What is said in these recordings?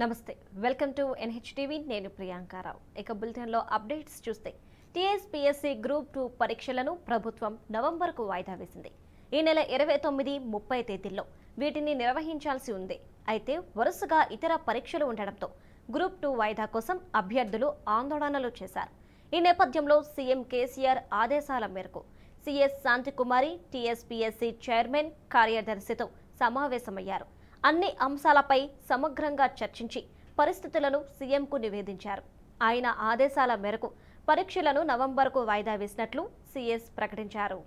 నమస్తే welcome to NHTV నేను ప్రియాంకారావు ఇక బులెటిన్లో అప్డేట్స్ చూస్తే టీఎస్పీఎస్సీ గ్రూప్ టూ పరీక్షలను ప్రభుత్వం నవంబర్కు వాయిదా వేసింది ఈ నెల ఇరవై తొమ్మిది ముప్పై తేదీల్లో వీటిని నిర్వహించాల్సి ఉంది అయితే వరుసగా ఇతర పరీక్షలు ఉండడంతో గ్రూప్ టూ వాయిదా కోసం అభ్యర్థులు ఆందోళనలు చేశారు ఈ నేపథ్యంలో సీఎం కేసీఆర్ ఆదేశాల మేరకు సిఎస్ శాంతికుమారి టీఎస్పీఎస్సీ చైర్మన్ కార్యదర్శితో సమావేశమయ్యారు అన్ని అంశాలపై సమగ్రంగా చర్చించి పరిస్థితులను సీఎంకు నివేదించారు ఆయన ఆదేశాల మేరకు పరీక్షలను నవంబర్కు వాయిదా వేసినట్లు సీఎస్ ప్రకటించారు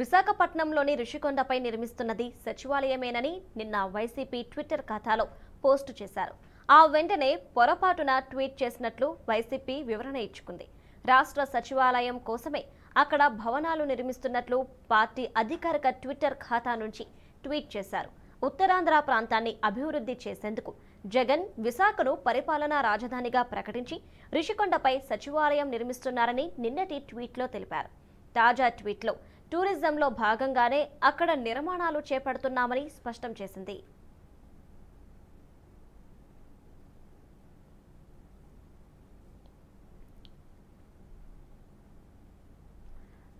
విశాఖపట్నంలోని రిషికొండపై నిర్మిస్తున్నది సచివాలయమేనని నిన్న వైసీపీ ట్విట్టర్ ఖాతాలో పోస్టు చేశారు ఆ వెంటనే పొరపాటున ట్వీట్ చేసినట్లు వైసీపీ వివరణ ఇచ్చుకుంది రాష్ట్ర సచివాలయం కోసమే అక్కడ భవనాలు నిర్మిస్తున్నట్లు పార్టీ అధికారిక ట్విట్టర్ ఖాతా నుంచి ట్వీట్ చేశారు ఉత్తరాంధ్ర ప్రాంతాన్ని అభివృద్ధి చేసేందుకు జగన్ విశాఖను పరిపాలనా రాజధానిగా ప్రకటించి రిషికొండపై సచివాలయం నిర్మిస్తున్నారని నిన్నటి ట్వీట్లో తెలిపారు తాజా ట్వీట్లో టూరిజంలో భాగంగానే అక్కడ నిర్మాణాలు చేపడుతున్నామని స్పష్టం చేసింది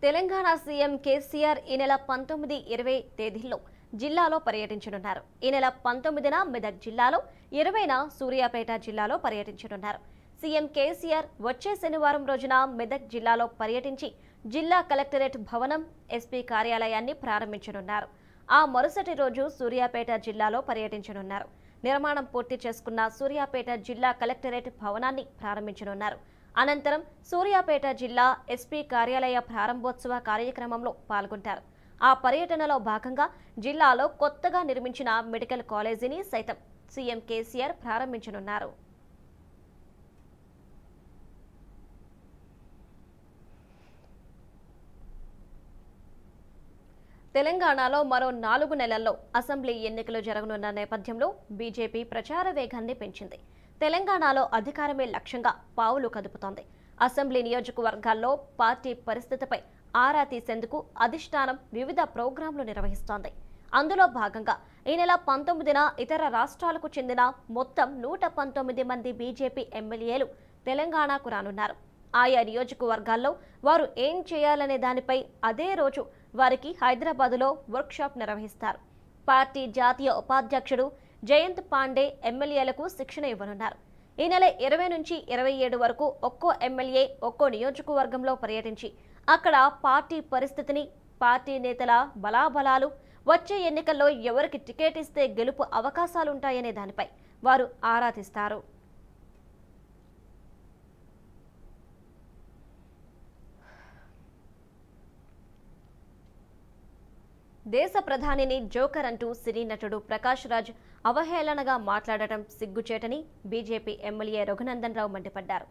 తెలంగాణ సీఎం కేసీఆర్ ఈ నెల పంతొమ్మిది ఇరవై తేదీల్లో జిల్లాలో పర్యటించనున్నారు ఈ నెల పంతొమ్మిదిన మెదక్ జిల్లాలో ఇరవైన సూర్యాపేట జిల్లాలో పర్యటించనున్నారు సీఎం కేసీఆర్ వచ్చే శనివారం రోజున మెదక్ జిల్లాలో పర్యటించి జిల్లా కలెక్టరేట్ భవనం ఎస్పీ కార్యాలయాన్ని ప్రారంభించనున్నారు ఆ మరుసటి రోజు సూర్యాపేట జిల్లాలో పర్యటించనున్నారు నిర్మాణం పూర్తి చేసుకున్న సూర్యాపేట జిల్లా కలెక్టరేట్ భవనాన్ని ప్రారంభించనున్నారు అనంతరం సూర్యాపేట జిల్లా ఎస్పీ కార్యాలయ ప్రారంభోత్సవ కార్యక్రమంలో పాల్గొంటారు ఆ పర్యటనలో భాగంగా జిల్లాలో కొత్తగా నిర్మించిన మెడికల్ కాలేజీని సైతం సీఎం కేసీఆర్ ప్రారంభించనున్నారు తెలంగాణలో మరో నాలుగు నెలల్లో అసెంబ్లీ ఎన్నికలు జరగనున్న నేపథ్యంలో బీజేపీ ప్రచార వేగాన్ని పెంచింది తెలంగాణలో అధికారమే లక్ష్యంగా పావులు కదుపుతోంది అసెంబ్లీ నియోజకవర్గాల్లో పార్టీ పరిస్థితిపై ఆరా తీసేందుకు అధిష్టానం వివిధ ప్రోగ్రాంలు నిర్వహిస్తోంది అందులో భాగంగా ఈ నెల పంతొమ్మిదిన ఇతర రాష్ట్రాలకు చెందిన మొత్తం నూట పంతొమ్మిది మంది బీజేపీ ఎమ్మెల్యేలు తెలంగాణకు రానున్నారు ఆయా నియోజకవర్గాల్లో వారు ఏం చేయాలనే దానిపై అదే రోజు వారికి హైదరాబాదులో వర్క్షాప్ నిర్వహిస్తారు పార్టీ జాతీయ ఉపాధ్యక్షుడు జయంత్ పాండే ఎమ్మెల్యేలకు శిక్షణ ఇవ్వనున్నారు ఈ నెల ఇరవై నుంచి ఇరవై ఏడు వరకు ఒక్కో ఎమ్మెల్యే ఒక్కో నియోజకవర్గంలో పర్యటించి అక్కడ పార్టీ పరిస్థితిని పార్టీ నేతల బలాబలాలు వచ్చే ఎన్నికల్లో ఎవరికి టికెట్ ఇస్తే గెలుపు అవకాశాలుంటాయనే దానిపై వారు ఆరా తీస్తారు దేశ ప్రధానిని జోకర్ అంటూ సినీ నటుడు ప్రకాష్ రాజ్ అవహేళనగా మాట్లాడటం సిగ్గుచేటని బీజేపీ ఎమ్మెల్యే రఘునందన్ రావు మండిపడ్డారు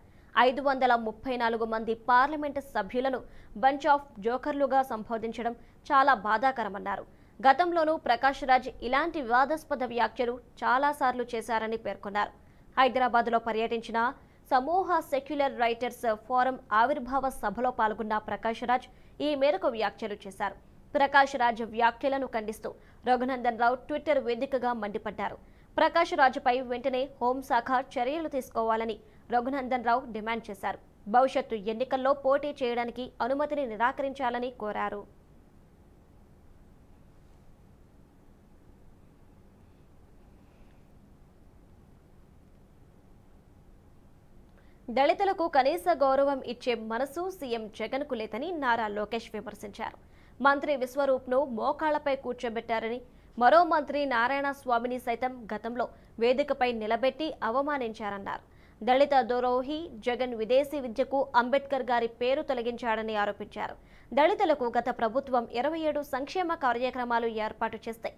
ఐదు వందల ముప్పై నాలుగు మంది పార్లమెంటు సభ్యులను బంచ్ ఆఫ్ జోకర్లుగా సంబోధించడం చాలా బాధాకరమన్నారు గతంలోనూ ప్రకాష్ రాజ్ ఇలాంటి వివాదాస్పద వ్యాఖ్యలు చాలాసార్లు చేశారని పేర్కొన్నారు హైదరాబాద్లో పర్యటించిన సమూహ సెక్యులర్ రైటర్స్ ఫోరం ఆవిర్భావ సభలో పాల్గొన్న ప్రకాష్ రాజ్ ఈ మేరకు వ్యాఖ్యలు చేశారు ప్రకాష్ రాజ్ వ్యాఖ్యలను ఖండిస్తూ రఘునందన్ రావు ట్విట్టర్ వేదికగా మండిపడ్డారు ప్రకాష్ రాజుపై వెంటనే హోంశాఖ చర్యలు తీసుకోవాలని రఘునందన్ రావు డిమాండ్ చేశారు భవిష్యత్తు ఎన్నికల్లో పోటీ చేయడానికి అనుమతిని నిరాకరించాలని కోరారు దళితులకు కనీస గౌరవం ఇచ్చే మనసు సీఎం జగన్కు లేదని నారా లోకేష్ విమర్శించారు మంత్రి విశ్వరూప్ను మోకాళ్లపై కూర్చోబెట్టారని మరో మంత్రి నారాయణ స్వామిని సైతం గతంలో వేదికపై నిలబెట్టి అవమానించారన్నారు దళిత దోరోహి జగన్ విదేశీ విద్యకు అంబేద్కర్ గారి పేరు తొలగించాడని ఆరోపించారు దళితులకు గత ప్రభుత్వం ఇరవై ఏడు సంక్షేమ కార్యక్రమాలు ఏర్పాటు చేస్తే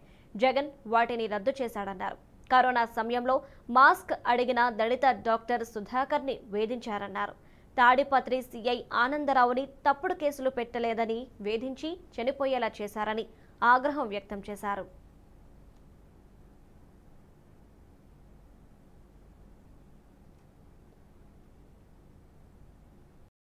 జగన్ వాటిని రద్దు చేశాడన్నారు కరోనా సమయంలో మాస్క్ అడిగిన దళిత డాక్టర్ సుధాకర్ని వేధించారన్నారు తాడిపత్రి సీఐ ఆనందరావుని తప్పుడు కేసులు పెట్టలేదని వేధించి చనిపోయేలా చేశారని ఆగ్రహం వ్యక్తం చేశారు